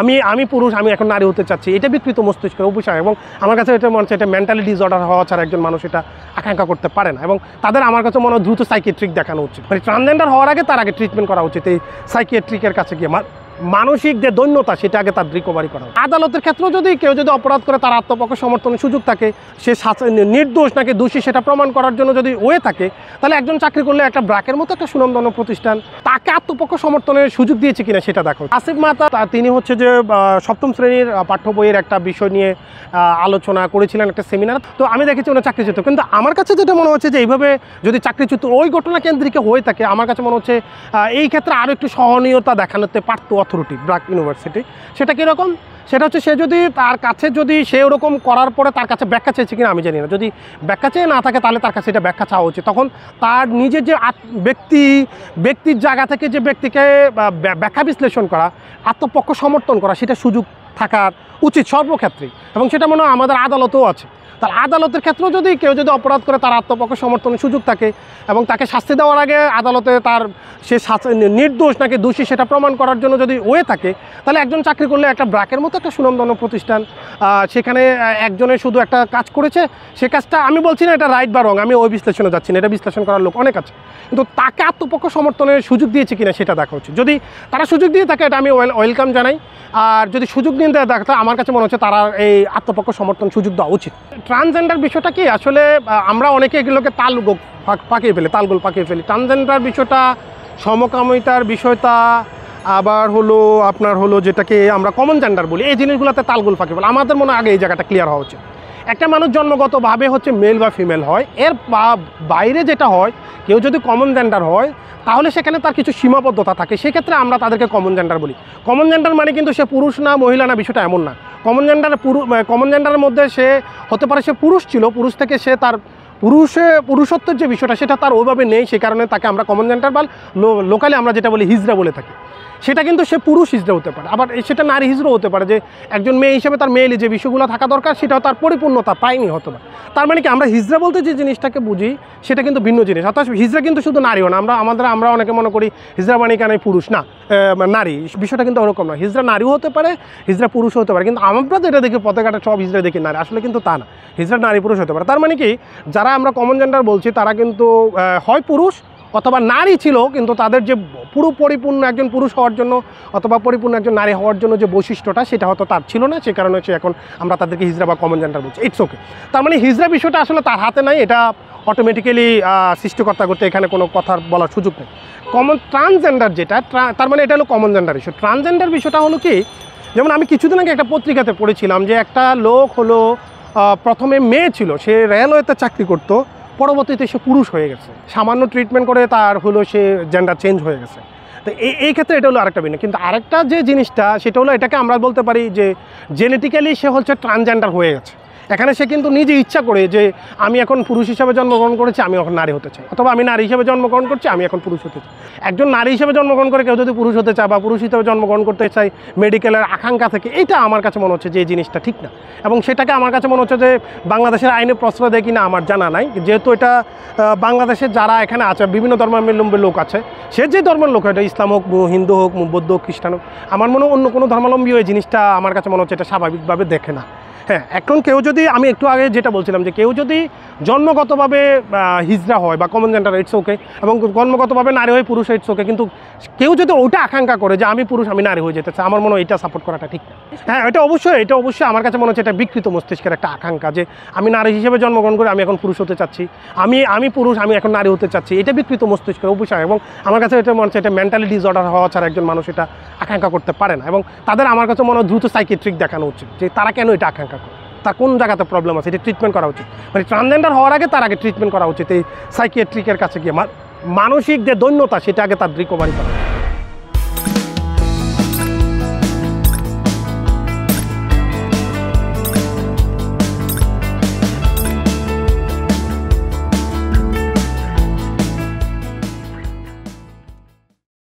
আমি আমি পুরুষ আমি এখন নারী হতে চাচ্ছি এটা বিকৃত মস্তিষ্কের অভিশাপ এবং আমার কাছে এটা মনে হচ্ছে এটা মেন্টালি ডিসঅর্ডার হওয়া ছাড়া একজন মানুষ এটা আকাঙ্ক্ষা করতে পারে না এবং তাদের আমার কাছে মনে হয় দ্রুত সাইকিয়াট্রিক দেখানো উচিত মানে ট্রান্সজেন্ডার হওয়ার আগে তার আগে ট্রিটমেন্ট করা উচিত এই সাইকিয়াট্রিকের কাছে গিয়ে মানসিক যে দৈন্যতা সেটা আগে তার রিকভারি করা আদালতের ক্ষেত্রেও যদি কেউ যদি অপরাধ করে তার আত্মপক্ষ সমর্থনের সুযোগ থাকে সে নির্দোষ নাকি দোষী সেটা প্রমাণ করার জন্য যদি ওয়ে থাকে তাহলে একজন চাকরি করলে একটা ব্রাকের মতো একটা সুনন্দন প্রতিষ্ঠান তাকে আত্মপক্ষ সমর্থনের সুযোগ দিয়েছে কিনা সেটা দেখো আসিফ মাতা তিনি হচ্ছে যে সপ্তম শ্রেণীর পাঠ্য বইয়ের একটা বিষয় নিয়ে আলোচনা করেছিলেন একটা সেমিনার তো আমি দেখেছি ওনার চাকরিচ্যুত কিন্তু আমার কাছে যেটা মনে হচ্ছে যে এইভাবে যদি চাকরিচ্যুত ওই ঘটনা কেন্দ্রিক হয়ে থাকে আমার কাছে মনে হচ্ছে এই ক্ষেত্রে আরও একটু সহনীয়তা দেখানোতে পারতো অথরিটি ব্র্যাক ইউনিভার্সিটি সেটা কীরকম সেটা হচ্ছে সে যদি তার কাছে যদি সে ওরকম করার পরে তার কাছে ব্যাখ্যা চেয়েছে কিনা আমি জানি না যদি ব্যাখ্যা চেয়ে না থাকে তাহলে তার কাছে এটা ব্যাখ্যা চাওয়া উচিত তখন তার নিজের যে ব্যক্তি ব্যক্তির জায়গা থেকে যে ব্যক্তিকে ব্যাখ্যা বিশ্লেষণ করা আত্মপক্ষ সমর্থন করা সেটা সুযোগ থাকার উচিত সর্বক্ষেত্রে এবং সেটা মনে হয় আমাদের আদালতেও আছে তার আদালতের ক্ষেত্রেও যদি কেউ যদি অপরাধ করে তার আত্মপক্ষ সমর্থনের সুযোগ থাকে এবং তাকে শাস্তি দেওয়ার আগে আদালতে তার সে নির্দোষ নাকি দোষী সেটা প্রমাণ করার জন্য যদি ওয়ে থাকে তাহলে একজন চাকরি করলে একটা ব্রাকের মতো একটা সুনন্দন প্রতিষ্ঠান সেখানে একজনে শুধু একটা কাজ করেছে সে কাজটা আমি বলছি না এটা রাইট বা রং আমি ওই বিশ্লেষণে যাচ্ছি না এটা বিশ্লেষণ করার লোক অনেক আছে কিন্তু তাকে আত্মপক্ষ সমর্থনের সুযোগ দিয়েছে কিনা সেটা দেখা উচিত যদি তারা সুযোগ দিয়ে থাকে এটা আমি ওয়েলকাম জানাই আর যদি সুযোগ নিয়ে দেখা আমার কাছে মনে হচ্ছে তারা এই আত্মপক্ষ সমর্থন সুযোগ দেওয়া উচিত ট্রান্সজেন্ডার বিষয়টা কি আসলে আমরা অনেকে এগুলোকে তাল পাকিয়ে ফেলি তালগোল পাকিয়ে ফেলি ট্রান্সজেন্ডার বিষয়টা সমকামিতার বিষয়টা আবার হলো আপনার হলো যেটাকে আমরা কমন জেন্ডার বলি এই জিনিসগুলোতে তালগোল পাকিয়ে বলে আমাদের মনে আগে এই জায়গাটা ক্লিয়ার হওয়া উচিত একটা মানুষ জন্মগতভাবে হচ্ছে মেল বা ফিমেল হয় এর বাইরে যেটা হয় কেউ যদি কমন জেন্ডার হয় তাহলে সেখানে তার কিছু সীমাবদ্ধতা থাকে সেক্ষেত্রে আমরা তাদেরকে কমন জেন্ডার বলি কমন জেন্ডার মানে কিন্তু সে পুরুষ না মহিলা না বিষয়টা এমন না কমন জেন্ডার পুরু কমন জেন্ডারের মধ্যে সে হতে পারে সে পুরুষ ছিল পুরুষ থেকে সে তার পুরুষে পুরুষত্বের যে বিষয়টা সেটা তার ওইভাবে নেই সে কারণে তাকে আমরা কমন জেন্ডার বা লোকালে আমরা যেটা বলি হিজড়া বলে থাকি সেটা কিন্তু সে পুরুষ হিজড়া হতে পারে আবার সেটা নারী হিজড়া হতে পারে যে একজন মেয়ে হিসেবে তার মেয়েলি যে বিষয়গুলো থাকা দরকার সেটাও তার পরিপূর্ণতা পায়নি হতো না তার মানে কি আমরা হিজড়া বলতে যে জিনিসটাকে বুঝি সেটা কিন্তু ভিন্ন জিনিস অর্থাৎ হিজড়া কিন্তু শুধু নারীও না আমরা আমাদের আমরা অনেকে মনে করি হিজড়া বাণী কেন পুরুষ না মানে নারী বিষয়টা কিন্তু ওরকম নয় হিজরা নারীও হতে পারে হিজরা পুরুষ হতে পারে কিন্তু আমরা যেটা দেখি পতাকাটা সব হিজরা দেখি নারী আসলে কিন্তু তা না হিজরা নারী পুরুষ হতে পারে তার মানে কি যারা আমরা কমন জেন্ডার বলছি তারা কিন্তু হয় পুরুষ অথবা নারী ছিল কিন্তু তাদের যে পুরো পরিপূর্ণ একজন পুরুষ হওয়ার জন্য অথবা পরিপূর্ণ একজন নারী হওয়ার জন্য যে বৈশিষ্ট্যটা সেটা হয়তো তার ছিল না সে কারণে হচ্ছে এখন আমরা তাদেরকে হিজরা বা কমন জেন্ডার বলছি ইটস ওকে তার মানে হিজরা বিষয়টা আসলে তার হাতে নাই এটা অটোমেটিক্যালি সৃষ্টিকর্তা করতে এখানে কোনো কথা বলার সুযোগ নেই কমন ট্রান্সজেন্ডার যেটা তার মানে এটা হলো কমন জেন্ডার বিষয় ট্রান্সজেন্ডার বিষয়টা হলো কি যেমন আমি কিছুদিন আগে একটা পত্রিকাতে পড়েছিলাম যে একটা লোক হলো প্রথমে মেয়ে ছিল সে রেলওয়েতে চাকরি করত পরবর্তীতে সে পুরুষ হয়ে গেছে সামান্য ট্রিটমেন্ট করে তার হলো সে জেন্ডার চেঞ্জ হয়ে গেছে তো এই ক্ষেত্রে এটা হলো আরেকটা ভিন্ন কিন্তু আরেকটা যে জিনিসটা সেটা হলো এটাকে আমরা বলতে পারি যে জেনেটিক্যালি সে হচ্ছে ট্রান্সজেন্ডার হয়ে গেছে এখানে সে কিন্তু নিজে ইচ্ছা করে যে আমি এখন পুরুষ হিসাবে জন্মগ্রহণ করেছি আমি এখন নারী হতে চাই অথবা আমি নারী হিসেবে জন্মগ্রহণ করছি আমি এখন পুরুষ হতে চাই একজন নারী হিসেবে জন্মগ্রহণ করে কেউ যদি পুরুষ হতে চায় বা পুরুষ হিসেবে জন্মগ্রহণ করতে চাই মেডিকেলের আকাঙ্ক্ষা থেকে এটা আমার কাছে মনে হচ্ছে যে এই জিনিসটা ঠিক না এবং সেটাকে আমার কাছে মনে হচ্ছে যে বাংলাদেশের আইনে প্রশ্রয় দেয় কি না আমার জানা নাই যেহেতু এটা বাংলাদেশে যারা এখানে আছে বিভিন্ন ধর্মাবলম্বী লোক আছে সে যে ধর্মের লোক এটা ইসলাম হোক হিন্দু হোক বৌদ্ধ হোক খ্রিস্টান হোক আমার মনে অন্য কোনো ধর্মাবলম্বী ওই জিনিসটা আমার কাছে মনে হচ্ছে এটা স্বাভাবিকভাবে দেখে না হ্যাঁ এখন কেউ যদি আমি একটু আগে যেটা বলছিলাম যে কেউ যদি জন্মগতভাবে হিজড়া হয় বা কমন জেন্ডার ইটস ওকে এবং জন্মগতভাবে নারী হয়ে পুরুষ ইটস ওকে কিন্তু কেউ যদি ওটা আকাঙ্ক্ষা করে যে আমি পুরুষ আমি নারী হয়ে যেতে চাই আমার মনে হয় এটা সাপোর্ট করাটা ঠিক না হ্যাঁ এটা অবশ্যই এটা অবশ্যই আমার কাছে মনে হচ্ছে এটা বিকৃত মস্তিষ্কের একটা আকাঙ্ক্ষা যে আমি নারী হিসেবে জন্মগ্রহণ করে আমি এখন পুরুষ হতে চাচ্ছি আমি আমি পুরুষ আমি এখন নারী হতে চাচ্ছি এটা বিকৃত মস্তিষ্কের অবশ্যই এবং আমার কাছে এটা মনে হচ্ছে এটা মেন্টালি ডিসঅর্ডার হওয়া ছাড়া একজন মানুষ এটা আকাঙ্ক্ষা করতে পারে না এবং তাদের আমার কাছে মনে হয় দ্রুত সাইকেট্রিক দেখানো উচিত যে তারা কেন এটা আকাঙ্ক্ষা তার কোন জায়গাতে প্রবলেম আছে এটা ট্রিটমেন্ট করা উচিত মানে ট্রান্সজেন্ডার হওয়ার আগে তার আগে ট্রিটমেন্ট করা উচিত এই সাইকিয়াট্রিকের কাছে গিয়ে মানসিক যে দৈন্যতা সেটা আগে তার রিকভারি করা